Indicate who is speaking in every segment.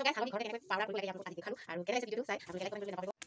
Speaker 1: সবাই ভালো ঘৰতে পাউডাৰ কৰিব লাগে আপোনালোকক আজি দেখালো আৰু কেনে আছে ভিডিঅ'টো চাই আপোনালোকে লাইক কৰিব নাপাহৰিব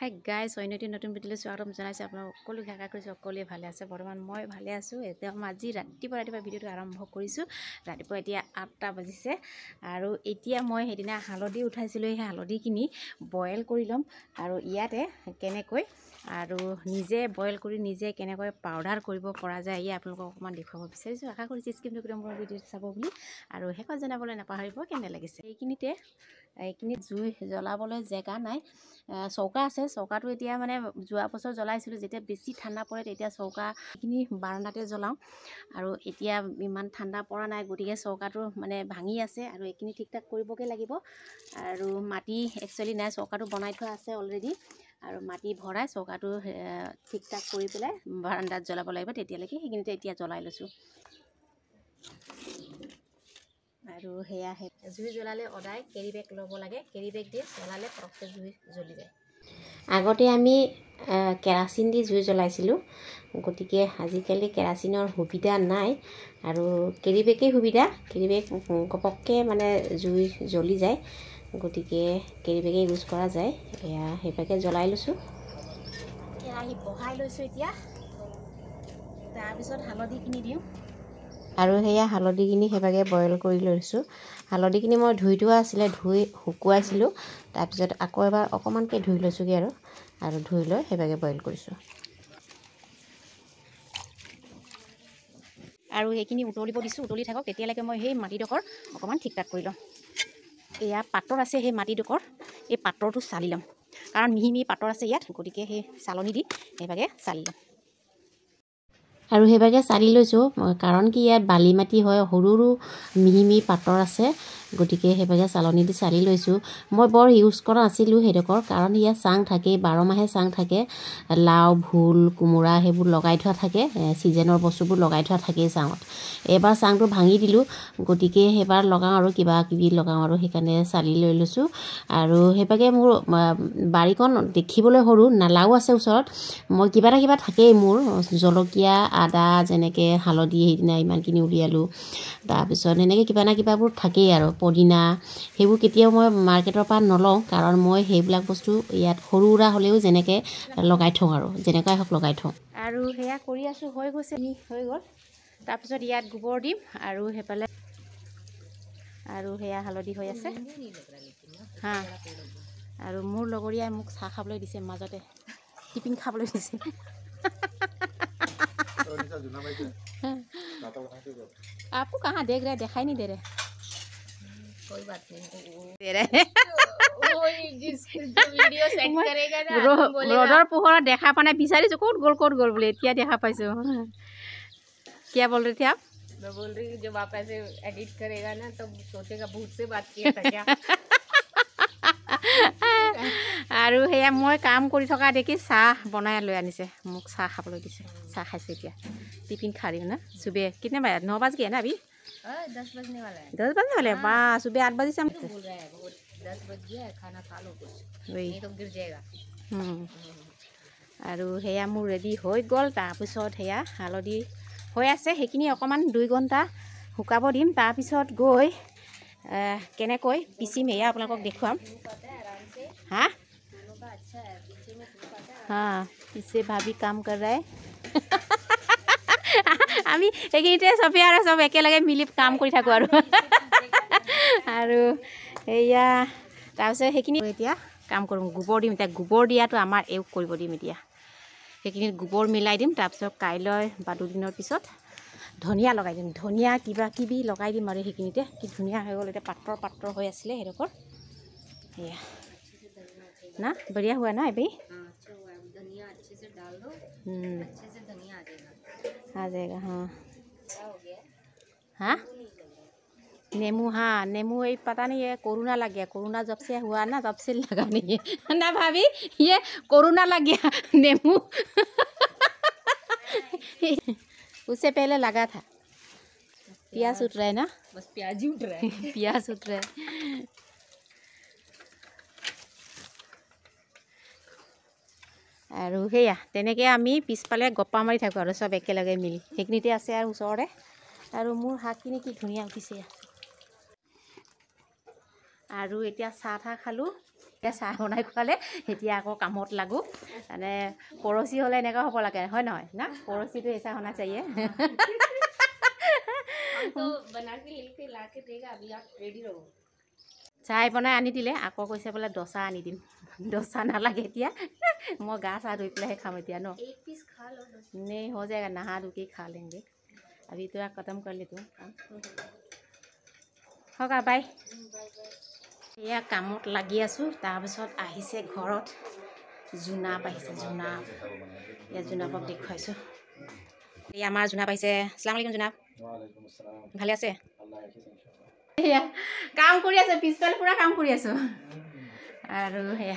Speaker 1: হাই গাইছ অন্যটি নতুন ভিডিঅ'লৈ স্বাগতম জনাইছোঁ আপোনালোক সকলোকে আশা কৰিছোঁ সকলোৱে ভালে আছে বৰ্তমান মই ভালে আছোঁ এতিয়া মই আজি ৰাতিপুৱা ৰাতিপুৱা ভিডিঅ'টো আৰম্ভ কৰিছোঁ ৰাতিপুৱা এতিয়া আঠটা বাজিছে আৰু এতিয়া মই সেইদিনা হালধি উঠাইছিলোঁ সেই হালধিখিনি বইল কৰি ল'ম আৰু ইয়াতে কেনেকৈ আৰু নিজে বইল কৰি নিজে কেনেকৈ পাউডাৰ কৰিব পৰা যায় ইয়ে আপোনালোকক অকণমান দেখুৱাব বিচাৰিছোঁ আশা কৰিছোঁ স্কিমটো কিন্তু মোৰ ভিডিঅ'টো চাব বুলি আৰু শেষত জনাবলৈ নাপাহৰিব কেনে লাগিছে এইখিনিতে এইখিনিত জুই জ্বলাবলৈ জেগা নাই চৌকা আছে চৌকাটো এতিয়া মানে যোৱা বছৰ জ্বলাইছিলোঁ যেতিয়া বেছি ঠাণ্ডা পৰে তেতিয়া চৌকাখিনি বাৰাণ্ডাতে জ্বলাওঁ আৰু এতিয়া ইমান ঠাণ্ডা পৰা নাই গতিকে চৌকাটো মানে ভাঙি আছে আৰু এইখিনি ঠিক ঠাক কৰিবগৈ লাগিব আৰু মাটি একচুৱেলি নাই চৌকাটো বনাই থোৱা আছে অলৰেডি আৰু মাটি ভৰাই চৌকাটো ঠিক ঠাক কৰি পেলাই বাৰাণ্ডাত জ্বলাব লাগিব তেতিয়ালৈকে সেইখিনিতে এতিয়া জ্বলাই লৈছোঁ আৰু সেয়া জুই জ্বলালে সদায় কেৰি বেগ ল'ব লাগে কেৰি বেগ দি জ্বলালে পটককৈ জুই জ্বলি যায় আগতে আমি কেৰাচিন দি জুই জ্বলাইছিলোঁ গতিকে আজিকালি কেৰাচিনৰ সুবিধা নাই আৰু কেৰিবেগেই সুবিধা কেৰিবেগ ঘপককৈ মানে জুই জ্বলি যায় গতিকে কেৰিবেগে ইউজ কৰা যায় এয়া সেইভাগে জ্বলাই লৈছোঁ কেৰাহী বহাই লৈছোঁ এতিয়া তাৰপিছত হালধিখিনি দিওঁ আৰু সেয়া হালধিখিনি সেইভাগে বইল কৰি লৈছোঁ হালধিখিনি মই ধুই থোৱা আছিলে ধুই শুকুৱাইছিলোঁ তাৰপিছত আকৌ এবাৰ অকণমানকৈ ধুই লৈছোঁগৈ আৰু আৰু ধুই লৈ সেইভাগে বইল কৰিছোঁ আৰু সেইখিনি উতলিব দিছোঁ উতলি থাকক তেতিয়ালৈকে মই সেই মাটিডোখৰ অকণমান ঠিক ঠাক কৰি ল'ম এয়া পাতৰ আছে সেই মাটিডোখৰ এই পাতৰটো চালি ল'ম কাৰণ মিহি মিহি পাতৰ আছে ইয়াত গতিকে সেই চালনি দি সেইভাগে চালি ল'ম আৰু সেইভাগে চালি লৈছোঁ কাৰণ কি ইয়াত বালি মাটি হয় সৰু সৰু মিহি মিহি পাতৰ আছে গতিকে সেইভাগে চালনী দি চালি লৈছোঁ মই বৰ ইউজ কৰা নাছিলোঁ সেইডোখৰ কাৰণ ইয়াত চাং থাকেই বাৰ মাহে চাং থাকে লাও ভোল কোমোৰা সেইবোৰ লগাই থোৱা থাকে ছিজনৰ বস্তুবোৰ লগাই থোৱা থাকেই চাঙত এইবাৰ চাংটো ভাঙি দিলোঁ গতিকে সেইবাৰ লগাওঁ আৰু কিবা কিবি লগাওঁ আৰু সেইকাৰণে চালি লৈ লৈছোঁ আৰু সেইভাগে মোৰ বাৰীখন দেখিবলৈ সৰু নালাও আছে ওচৰত মই কিবা এটা কিবা থাকেই মোৰ জলকীয়া আদা যেনেকৈ হালধি সেইদিনা ইমানখিনি উলিয়ালোঁ তাৰপিছত এনেকৈ কিবা না কিবাবোৰ থাকেই আৰু পদিনা সেইবোৰ কেতিয়াও মই মাৰ্কেটৰ পৰা নলওঁ কাৰণ মই সেইবিলাক বস্তু ইয়াত সৰু সুৰা হ'লেও যেনেকৈ লগাই থওঁ আৰু যেনেকুৱাই হওক লগাই থওঁ আৰু সেয়া কৰি আছোঁ হৈ গৈছে হৈ গ'ল তাৰপিছত ইয়াত গোবৰ দিম আৰু সেইফালে আৰু সেয়া হালধি হৈ আছে হাঁ আৰু মোৰ লগৰীয়াই মোক চাহ খাবলৈ দিছে মাজতে টিফিন খাবলৈ দিছে आपको कहाँ देख रहे हैं दिखाई नहीं दे रहे कोई बात नहीं दे रहे ৰ'দৰ পোহৰত দেখা পোৱা নাই বিচাৰিছোঁ ক'ত मैं बोल रही हूँ जब आप ऐसे एडिट करेगा ना तो सोचेगा भूत से बात किया था क्या আৰু সেয়া মই কাম কৰি থকা দেখি চাহ বনাই লৈ আনিছে মোক চাহ খাবলৈ দিছে চাহ খাইছে এতিয়া টিফিন খাৰি না চুবে কেতিয়া বাৰু ন বাজি হে না আবি দহ বাজি হ'লে বা চুবে আঠ বাজি চাম আৰু সেয়া মোৰ ৰেডি হৈ গ'ল তাৰপিছত সেয়া হালধি হৈ আছে সেইখিনি অকণমান দুই ঘণ্টা শুকাব দিম তাৰপিছত গৈ কেনেকৈ পিচিম সেয়া আপোনালোকক দেখুৱাম हाँ हाँ इससे भाभी काम कर रहा है আমি এইখিনিতে চবেই আৰু চব একেলগে মিলি কাম কৰি থাকোঁ আৰু আৰু এয়া তাৰপিছত সেইখিনি এতিয়া কাম কৰোঁ গোবৰ দিম এতিয়া গোবৰ দিয়াটো আমাৰ এও কৰিব দিম এতিয়া সেইখিনিত গোবৰ মিলাই দিম তাৰপিছত কাইলৈ বা দুদিনৰ পিছত ধনিয়া লগাই দিম ধনিয়া কিবা কিবি লগাই দিম আৰু সেইখিনিতে কি ধুনীয়া হৈ গ'ল এতিয়া পাত্ৰ পাত্ৰ হৈ আছিলে সেইডোখৰ এয়া ना बढ़िया हुआ ना अभी हाँ, अच्छा हम्म। आ जाएगा आ जाएगा हाँ हाँ नेमू हाँ नेमू ये पता नहीं है कोरोना लग गया कोरोना जब से हुआ ना तब से लगा नहीं है ना भाभी ये कोरोना लग गया नेमू उससे पहले लगा था प्याज उठ रहा है ना बस प्याज ही उठ रहा है प्याज उठ रहा है আৰু সেয়া তেনেকৈ আমি পিছফালে গপ্পা মাৰি থাকোঁ আৰু চব একেলগে মিলি সেইখিনিতে আছে আৰু ওচৰতে আৰু মোৰ শাকখিনি কি ধুনীয়া উঠিছে আৰু এতিয়া চাহ থাহ খালোঁ এতিয়া চাহ বনাই খোৱালে এতিয়া আকৌ কামত লাগোঁ মানে পৰচি হ'লে এনেকুৱা হ'ব লাগে হয় নহয় না পৰচিটো এই চাহ হনা চাইয়ে চাই বনাই আনি দিলে আকৌ কৈছে বোলে দচা আনি দিম দচা নালাগে এতিয়া মই গা চা ধুই পেলাইহে খাম এতিয়া ন নেই হৈ যায় নাহা ধুকি খালে দেই আজি তই খতম কৰিলি তোৰ হওক বাই এয়া কামত লাগি আছোঁ তাৰপিছত আহিছে ঘৰত জোনাব আহিছে জোনাব এয়া জোনাবক দেখুৱাইছোঁ এই আমাৰ জোনাব আহিছে আসসালামু আলাইকুম ভালে আছে কাম কৰি আছোঁ পিছফালে পুৰা কাম কৰি আছোঁ আৰু সেয়া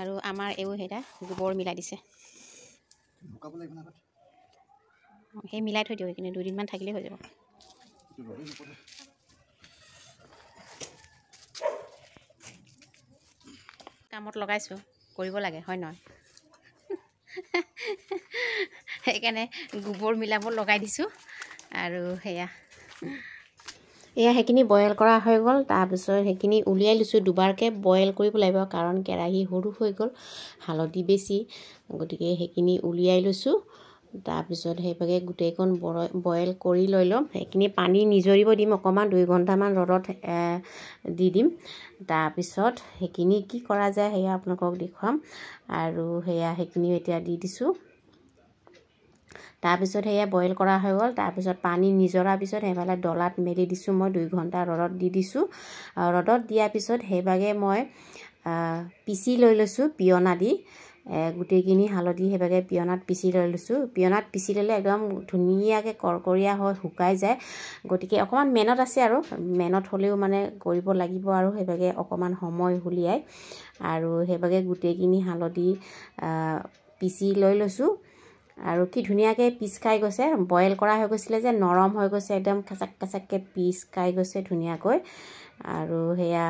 Speaker 1: আৰু আমাৰ এইবোৰ সেইটা গোবৰ মিলাই দিছে সেই মিলাই থৈ দিওঁ সেইখিনি দুদিনমান থাকিলে হৈ যাব কামত লগাইছোঁ কৰিব লাগে হয় নহয় সেইকাৰণে গোবৰ মিলাব লগাই দিছোঁ আৰু সেয়া এয়া সেইখিনি বইল কৰা হৈ গ'ল তাৰপিছত সেইখিনি উলিয়াই লৈছোঁ দুবাৰকৈ বইল কৰিব লাগিব কাৰণ কেৰাহী সৰু হৈ গ'ল হালধি বেছি গতিকে সেইখিনি উলিয়াই লৈছোঁ তাৰপিছত সেইভাগে গোটেইকণ বইল কৰি লৈ ল'ম সেইখিনি পানী নিজৰিব দিম অকণমান দুই ঘণ্টামান ৰ'দত দি দিম তাৰপিছত সেইখিনি কি কৰা যায় সেয়া আপোনালোকক দেখুৱাম আৰু সেয়া সেইখিনিও এতিয়া দি দিছোঁ তাৰপিছত সেয়া বইল কৰা হৈ গ'ল তাৰপিছত পানী নিজৰাৰ পিছত সেইফালে ডলাত মেলি দিছোঁ মই দুই ঘণ্টা ৰ'দত দি দিছোঁ ৰ'দত দিয়াৰ পিছত সেইভাগে মই পিচি লৈ লৈছোঁ পিয়না দি গোটেইখিনি হালধি সেইভাগে পিয়নাত পিচি লৈ লৈছোঁ পিয়নাত পিচি ল'লে একদম ধুনীয়াকৈ কৰকৰীয়া হয় শুকাই যায় গতিকে অকণমান মেনত আছে আৰু মেনত হ'লেও মানে কৰিব লাগিব আৰু সেইভাগে অকণমান সময় উলিয়াই আৰু সেইভাগে গোটেইখিনি হালধি পিচি লৈ লৈছোঁ আৰু কি ধুনীয়াকৈ পিচ খাই গৈছে বইল কৰা হৈ গৈছিলে যে নৰম হৈ গৈছে একদম কেঁচাক খেচাককৈ পিচ খাই গৈছে ধুনীয়াকৈ আৰু সেয়া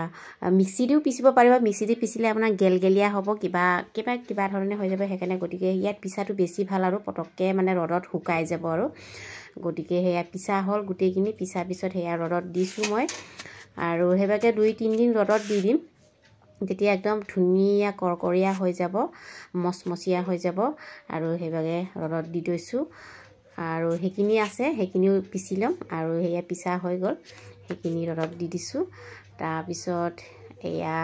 Speaker 1: মিক্সি দিও পিচিব পাৰিব মিক্সি দি পিচিলে আপোনাৰ গেলগেলীয়া হ'ব কিবা কিবা কিবা ধৰণে হৈ যাব সেইকাৰণে গতিকে ইয়াত পিচাটো বেছি ভাল আৰু পটককৈ মানে ৰ'দত শুকাই যাব আৰু গতিকে সেয়া পিচা হ'ল গোটেইখিনি পিচাৰ পিছত সেয়া ৰ'দত দিছোঁ মই আৰু সেইবাকে দুই তিনিদিন ৰ'দত দি দিম তেতিয়া একদম ধুনীয়া কৰকৰীয়া হৈ যাব মচমচীয়া হৈ যাব আৰু সেইভাগে ৰ'দত দি থৈছোঁ আৰু সেইখিনি আছে সেইখিনিও পিচি ল'ম আৰু সেয়া পিচা হৈ গ'ল সেইখিনি ৰ'দত দি দিছোঁ তাৰপিছত এয়া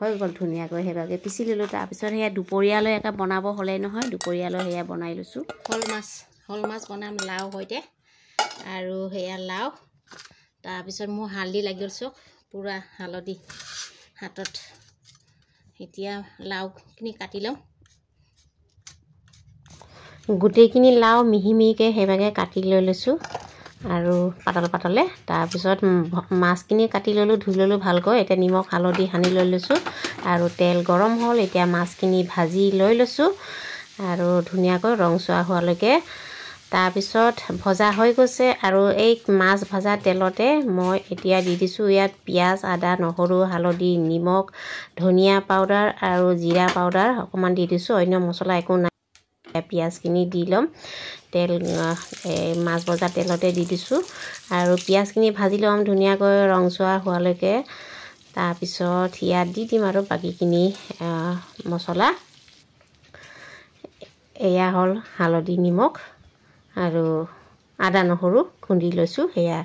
Speaker 1: হৈ গ'ল ধুনীয়াকৈ সেইভাগে পিচি ল'লোঁ তাৰপিছত সেয়া দুপৰীয়ালৈ একে বনাব হ'লে নহয় দুপৰীয়ালৈ সেয়া বনাই লৈছোঁ শল মাছ শল মাছ বনাম লাও সৈতে আৰু সেয়া লাও তাৰপিছত মোৰ হালধি লাগিল চব পুৰা হালধি হাতত এতিয়া লাওখিনি কাটি লওঁ গোটেইখিনি লাও মিহি মিহিকৈ সেইভাগে কাটি লৈ লৈছোঁ আৰু পাতল পাতলে তাৰপিছত মাছখিনি কাটি ল'লোঁ ধুই ল'লোঁ ভালকৈ এতিয়া নিমখ হালধি সানি লৈ লৈছোঁ আৰু তেল গৰম হ'ল এতিয়া মাছখিনি ভাজি লৈ লৈছোঁ আৰু ধুনীয়াকৈ ৰং চোৱা হোৱালৈকে তাৰপিছত ভজা হৈ গৈছে আৰু এই মাছ ভজা তেলতে মই এতিয়া দি দিছোঁ ইয়াত পিঁয়াজ আদা নহৰু হালধি নিমখ ধনিয়া পাউদাৰ আৰু জিৰা পাউদাৰ অকণমান দি দিছোঁ অন্য মছলা একো নাই পিঁয়াজখিনি দি ল'ম তেল এই মাছ ভজা তেলতে দি দিছোঁ আৰু পিঁয়াজখিনি ভাজি ল'ম ধুনীয়াকৈ ৰংচোৱা হোৱালৈকে তাৰপিছত ইয়াত দি দিম আৰু বাকীখিনি মছলা এয়া হ'ল হালধি নিমখ আৰু আদা নহৰু খুন্দি লৈছোঁ সেয়া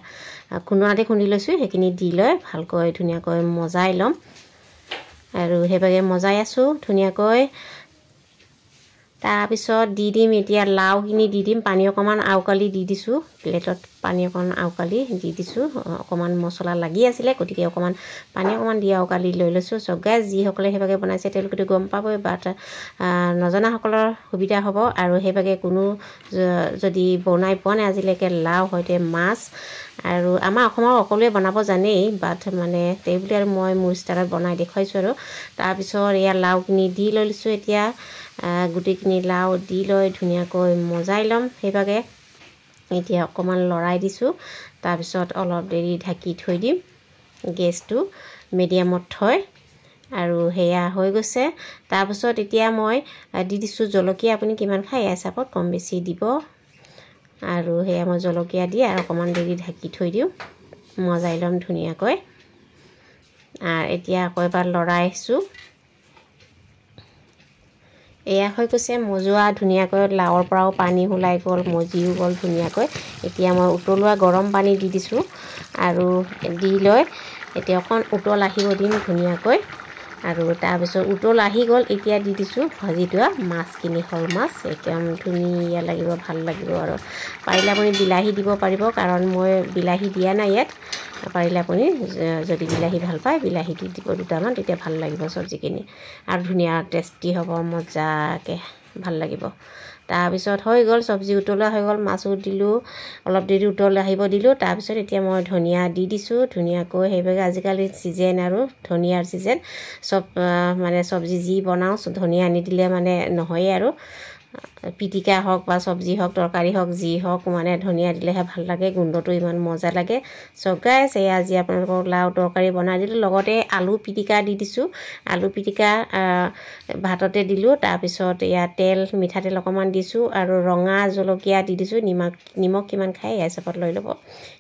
Speaker 1: খুন্দোৱাতে খুন্দি লৈছোঁ সেইখিনি দি লৈ ভালকৈ ধুনীয়াকৈ মজাই ল'ম আৰু সেইভাগে মজাই আছোঁ ধুনীয়াকৈ তাৰপিছত দি দিম এতিয়া লাওখিনি দি দিম পানী অকণমান আওকালি দি দিছোঁ প্লেটত পানী অকণ আউকালি দি দিছোঁ অকণমান মচলা লাগি আছিলে গতিকে অকণমান পানী অকণমান দি আউকালি লৈ লৈছোঁ চগাই যিসকলে সেইভাগে বনাইছে তেওঁলোকেতো গম পাবই বাট নজনাসকলৰ সুবিধা হ'ব আৰু সেইভাগে কোনো যদি বনাই পোৱা নাই আজিলৈকে লাও সৈতে মাছ আৰু আমাৰ অসমৰ সকলোৱে বনাব জানেই বাট মানে তেওঁবুলি আৰু মই মোৰ ষ্টাইলত বনাই দেখুৱাইছোঁ আৰু তাৰপিছত এয়া লাওখিনি দি লৈ লৈছোঁ এতিয়া গোটেইখিনি লাও দি লৈ ধুনীয়াকৈ মজাই ল'ম সেইভাগে এতিয়া অকণমান লৰাই দিছোঁ তাৰপিছত অলপ দেৰি ঢাকি থৈ দিম গেছটো মিডিয়ামত থৈ আৰু সেয়া হৈ গৈছে তাৰপিছত এতিয়া মই দি দিছোঁ জলকীয়া আপুনি কিমান খায় এয়া হিচাপত কম বেছি দিব আৰু সেয়া মই জলকীয়া দি আৰু অকণমান দেৰি ঢাকি থৈ দিওঁ মজাই ল'ম ধুনীয়াকৈ আৰু এতিয়া আকৌ এবাৰ লৰাইছোঁ এয়া হৈ গৈছে মজোৱা ধুনীয়াকৈ লাওৰ পৰাও পানী ওলাই গ'ল মজিও গ'ল ধুনীয়াকৈ এতিয়া মই উতলোৱা গৰম পানী দি দিছোঁ আৰু দি লৈ এতিয়া অকণ উতল আহিব দিম ধুনীয়াকৈ আৰু তাৰপিছত উতল আহি গ'ল এতিয়া দি দিছোঁ ভাজি থোৱা মাছখিনি শল মাছ একদম ধুনীয়া লাগিব ভাল লাগিব আৰু পাৰিলে আপুনি বিলাহী দিব পাৰিব কাৰণ মই বিলাহী দিয়া নাই ইয়াত পাৰিলে আপুনি যদি বিলাহী ভাল পায় বিলাহী দি দিব দুটামান তেতিয়া ভাল লাগিব চব্জিখিনি আৰু ধুনীয়া টেষ্টি হ'ব মজাকৈ ভাল লাগিব তাৰপিছত হৈ গ'ল চব্জি উতলোৱা হৈ গ'ল মাছো দিলোঁ অলপ দেৰি উতল আহিব দিলোঁ তাৰপিছত এতিয়া মই ধনিয়া দি দিছোঁ ধুনীয়াকৈ সেইভাগে আজিকালি ছিজেন আৰু ধনিয়াৰ ছিজেন চব মানে চব্জি যি বনাওঁ ধনিয়া আনি দিলে মানে নহয়েই আৰু পিটিকা হওক বা চব্জি হওক তৰকাৰী হওক যি হওক মানে ধনিয়া দিলেহে ভাল লাগে গোন্ধটো ইমান মজা লাগে চব গাইছ এই আজি আপোনালোকক লাও তৰকাৰী বনাই দিলোঁ লগতে আলু পিটিকা দি দিছোঁ আলু পিটিকা ভাততে দিলোঁ তাৰপিছত এয়া তেল মিঠাতেল অকণমান দিছোঁ আৰু ৰঙা জলকীয়া দি দিছোঁ নিমখ নিমখ কিমান খায় এয়া হিচাপত লৈ ল'ব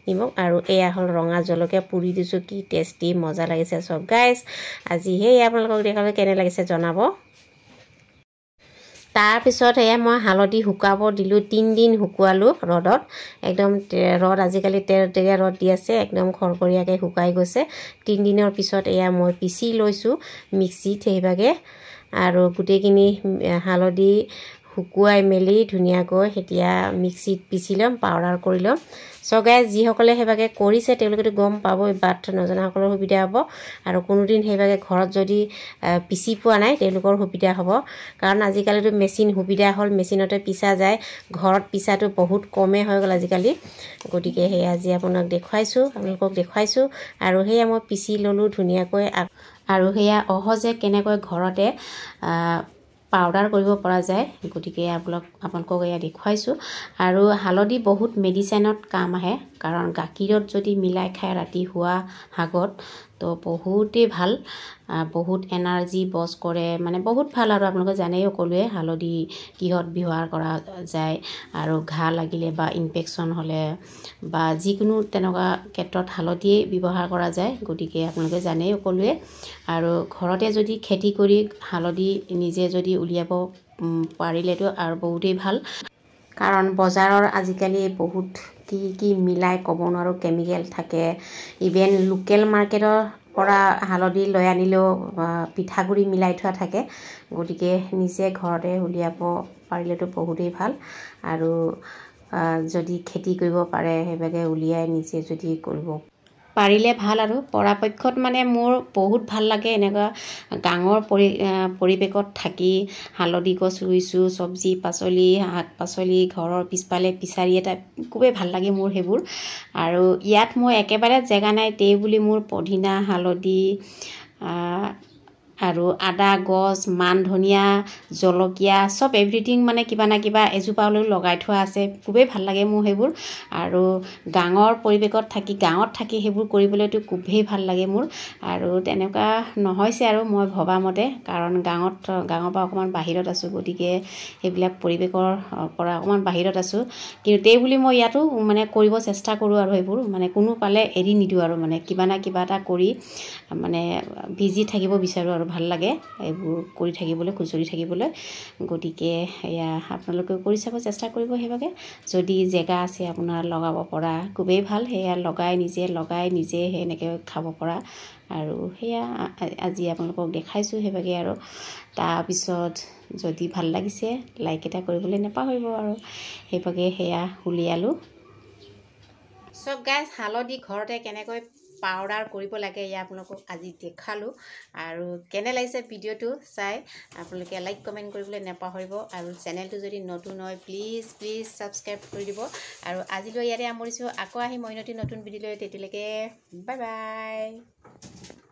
Speaker 1: নিমখ আৰু এয়া হ'ল ৰঙা জলকীয়া পুৰি দিছোঁ কি টেষ্টি মজা লাগিছে চব গাইছ আজি সেয়ে আপোনালোকক দেখালে কেনে লাগিছে জনাব তাৰপিছত সেয়া মই হালধি শুকাব দিলোঁ তিনিদিন শুকুৱালোঁ ৰ'দত একদম ৰ'দ আজিকালি তেৰ তেৰতেৰীয়া ৰ'দ দি আছে একদম খৰখৰীয়াকৈ শুকাই গৈছে তিনিদিনৰ পিছত এয়া মই পিচি লৈছোঁ মিক্সিত সেইভাগে আৰু গোটেইখিনি হালধি শুকুৱাই মেলি ধুনীয়াকৈ সেতিয়া মিক্সিত পিচি ল'ম পাউডাৰ কৰি ল'ম চৰকাৰে যিসকলে সেইভাগে কৰিছে তেওঁলোকেতো গম পাবই বাট নজনাসকলৰ সুবিধা হ'ব আৰু কোনোদিন সেইভাগে ঘৰত যদি পিচি পোৱা নাই তেওঁলোকৰ সুবিধা হ'ব কাৰণ আজিকালিতো মেচিন সুবিধা হ'ল মেচিনতে পিচা যায় ঘৰত পিচাটো বহুত কমে হৈ গ'ল আজিকালি গতিকে সেয়া আজি আপোনাক দেখুৱাইছোঁ আপোনালোকক দেখুৱাইছোঁ আৰু সেয়া মই পিচি ল'লোঁ ধুনীয়াকৈ আৰু সেয়া সহজে কেনেকৈ ঘৰতে পাউডাৰ কৰিব পৰা যায় গতিকে আপোনালোক আপোনালোকক এয়া দেখুৱাইছোঁ আৰু হালধি বহুত মেডিচাইনত কাম আহে কাৰণ গাখীৰত যদি মিলাই খায় ৰাতি শোৱা আগত তো বহুতেই ভাল বহুত এনাৰ্জি বছ কৰে মানে বহুত ভাল আৰু আপোনালোকে জানেই সকলোৱে হালধি কিহত ব্যৱহাৰ কৰা যায় আৰু ঘাঁ লাগিলে বা ইনফেকশ্যন হ'লে বা যিকোনো তেনেকুৱা ক্ষেত্ৰত হালধিয়েই ব্যৱহাৰ কৰা যায় গতিকে আপোনালোকে জানেই সকলোৱে আৰু ঘৰতে যদি খেতি কৰি হালধি নিজে যদি উলিয়াব পাৰিলেতো আৰু বহুতেই ভাল কাৰণ বজাৰৰ আজিকালি বহুত কি কি মিলাই ক'ব নোৱাৰোঁ কেমিকেল থাকে ইভেন লোকেল মাৰ্কেটৰ পৰা হালধি লৈ আনিলেও পিঠাগুড়ি মিলাই থোৱা থাকে গতিকে নিজে ঘৰতে উলিয়াব পাৰিলেতো বহুতেই ভাল আৰু যদি খেতি কৰিব পাৰে সেইভাগে উলিয়াই নিজে যদি কৰিব পাৰিলে ভাল আৰু পৰাপক্ষত মানে মোৰ বহুত ভাল লাগে এনেকুৱা গাঁৱৰ পৰি পৰিৱেশত থাকি হালধি গছ ৰুইছোঁ চব্জি পাচলি শাক পাচলি ঘৰৰ পিছফালে পিছাৰি এটা খুবেই ভাল লাগে মোৰ সেইবোৰ আৰু ইয়াত মোৰ একেবাৰে জেগা নাই তেই বুলি মোৰ পদিনা হালধি আৰু আদা গছ মান ধনিয়া জলকীয়া চব এভৰিথিং মানে কিবা না কিবা এজোপা এজোপালৈ লগাই থোৱা আছে খুবেই ভাল লাগে মোৰ সেইবোৰ আৰু গাঁৱৰ পৰিৱেশত থাকি গাঁৱত থাকি সেইবোৰ কৰিবলৈতো খুবেই ভাল লাগে মোৰ আৰু তেনেকুৱা নহৈছে আৰু মই ভবামতে কাৰণ গাঁৱত গাঁৱৰ পৰা অকণমান বাহিৰত আছোঁ গতিকে সেইবিলাক পৰিৱেশৰ পৰা অকণমান বাহিৰত আছোঁ কিন্তু তেই বুলি মই ইয়াতো মানে কৰিব চেষ্টা কৰোঁ আৰু সেইবোৰ মানে কোনো পালে এৰি নিদিওঁ আৰু মানে কিবা না কিবা এটা কৰি মানে বিজি থাকিব বিচাৰোঁ আৰু ভাল লাগে এইবোৰ কৰি থাকিবলৈ খুচৰি থাকিবলৈ গতিকে এয়া আপোনালোকেও কৰি চাব চেষ্টা কৰিব সেইভাগে যদি জেগা আছে আপোনাৰ লগাব পৰা খুবেই ভাল সেয়া লগাই নিজে লগাই নিজে সেনেকৈ খাব পৰা আৰু সেয়া আজি আপোনালোকক দেখাইছোঁ সেইভাগে আৰু তাৰপিছত যদি ভাল লাগিছে লাইক এটা কৰিবলৈ নাপাহৰিব আৰু সেইভাগে সেয়া উলিয়ালোঁ চব গাইজ হালধি ঘৰতে কেনেকৈ পাউডাৰ কৰিব লাগে এয়া আপোনালোকক আজি দেখালোঁ আৰু কেনে লাগিছে ভিডিঅ'টো চাই আপোনালোকে লাইক কমেণ্ট কৰিবলৈ নাপাহৰিব আৰু চেনেলটো যদি নতুন হয় প্লিজ প্লিজ ছাবস্ক্ৰাইব কৰি দিব আৰু আজিলৈ ইয়াতে আমৰিছোঁ আকৌ আহি মই নতুন ভিডিঅ' লৈ তেতিয়ালৈকে বাই বাই